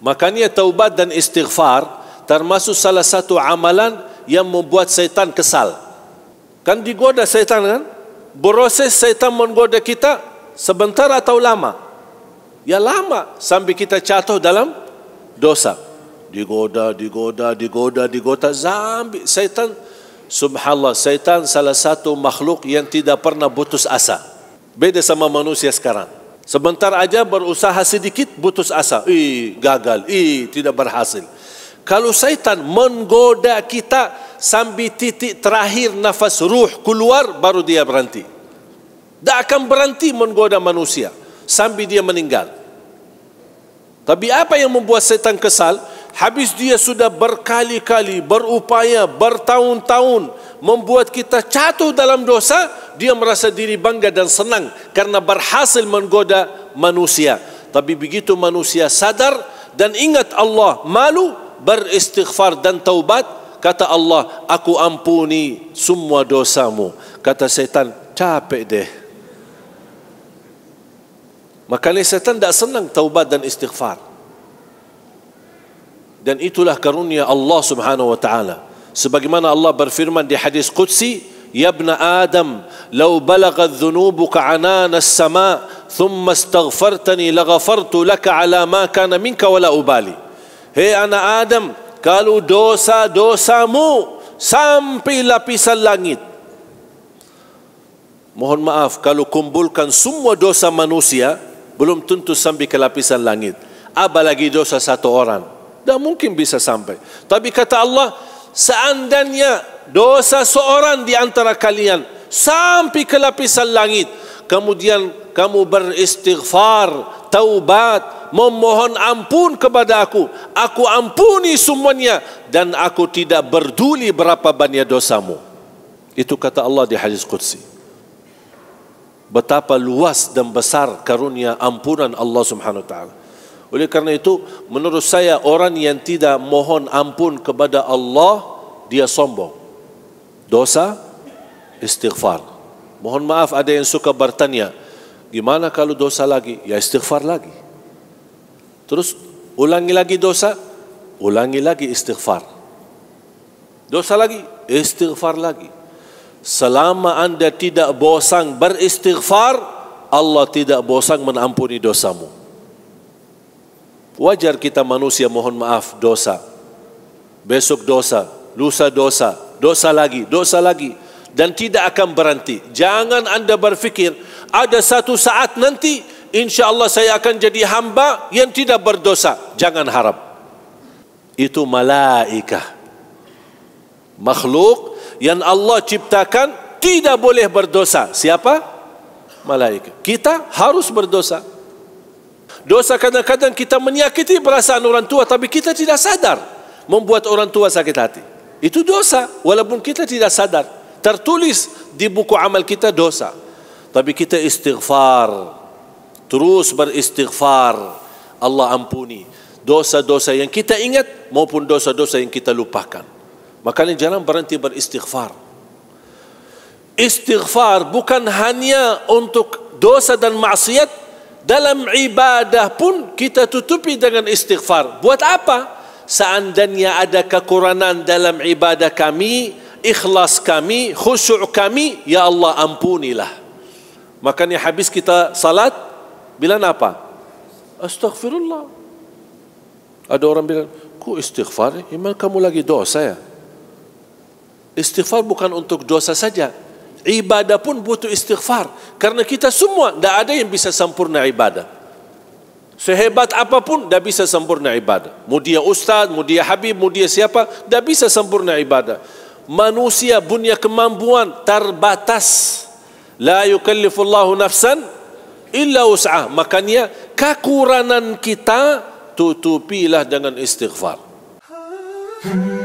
Makanya taubat dan istighfar termasuk salah satu amalan yang membuat syaitan kesal. Kan digoda syaitan kan? Proses syaitan menggoda kita sebentar atau lama? Ya lama sambil kita jatuh dalam dosa. Digoda, digoda, digoda, digoda. Zambi, syaitan, subhanallah, syaitan salah satu makhluk yang tidak pernah putus asa. Beda sama manusia sekarang. Sebentar aja berusaha sedikit putus asa. Ih, gagal. Ih, tidak berhasil. Kalau syaitan menggoda kita sambil titik terakhir nafas ruh keluar baru dia berhenti. Tak akan berhenti menggoda manusia sambil dia meninggal. Tapi apa yang membuat setan kesal? Habis dia sudah berkali-kali berupaya bertahun-tahun membuat kita jatuh dalam dosa, dia merasa diri bangga dan senang karena berhasil menggoda manusia. Tapi begitu manusia sadar dan ingat Allah malu beristighfar dan taubat, kata Allah, aku ampuni semua dosamu. Kata setan, capek deh. Makanya setan tidak senang taubat dan istighfar. Dan itulah karunia Allah subhanahu wa ta'ala. Sebagaimana Allah berfirman di hadis Qudsi, يا ابن آدم لو بلغت ذنوبك عنان السماء ثم استغفرتني لغفرت لك على ما كان منك ولا أبالي هي أنا آدم قالوا دوسا دوسا مو sampai lapisan langit. Mohon maaf kalau kumpulkan semua dosa manusia belum tentu sampai ke lapisan langit. Apalagi dosa satu orang. Tak mungkin bisa sampai. Tapi kata Allah, seandainya dosa seorang di antara kalian sampai ke lapisan langit kemudian kamu beristighfar taubat memohon ampun kepada aku aku ampuni semuanya dan aku tidak berduli berapa banyak dosamu itu kata Allah di hadis Qudsi betapa luas dan besar karunia ampunan Allah subhanahu wa ta'ala oleh kerana itu, menurut saya orang yang tidak mohon ampun kepada Allah, dia sombong. Dosa, istighfar. Mohon maaf ada yang suka bertanya, gimana kalau dosa lagi? Ya istighfar lagi. Terus ulangi lagi dosa, ulangi lagi istighfar. Dosa lagi, istighfar lagi. Selama anda tidak bosan beristighfar, Allah tidak bosan menampuni dosamu. Wajar kita manusia mohon maaf dosa. Besok dosa, lusa dosa, dosa lagi, dosa lagi. Dan tidak akan berhenti. Jangan anda berfikir, ada satu saat nanti, insya Allah saya akan jadi hamba yang tidak berdosa. Jangan harap. Itu malaika. Makhluk yang Allah ciptakan tidak boleh berdosa. Siapa? Malaika. Kita harus berdosa. Berdosa. Dosa kadang-kadang kita menyakiti perasaan orang tua tapi kita tidak sadar membuat orang tua sakit hati. Itu dosa walaupun kita tidak sadar. Tertulis di buku amal kita dosa. Tapi kita istighfar. Terus beristighfar. Allah ampuni dosa-dosa yang kita ingat maupun dosa-dosa yang kita lupakan. Makanya jangan berhenti beristighfar. Istighfar bukan hanya untuk dosa dan maksiat dalam ibadah pun kita tutupi dengan istighfar. Buat apa? Seandainya ada kekurangan dalam ibadah kami, ikhlas kami, khusyuk kami, ya Allah ampunilah. Makanya habis kita salat bila apa? Astaghfirullah. Ada orang bilang, "Ku istighfar, iman kamu lagi dosa ya?" Istighfar bukan untuk dosa saja, ibadah pun butuh istighfar karena kita semua tidak ada yang bisa sempurna ibadah sehebat apapun tidak bisa sempurna ibadah mau dia ustaz, mau dia habib, mau dia siapa tidak bisa sempurna ibadah manusia punya kemampuan terbatas la yukallifullahu nafsan illa us'ah makanya kekurangan kita tutupilah dengan istighfar hmm.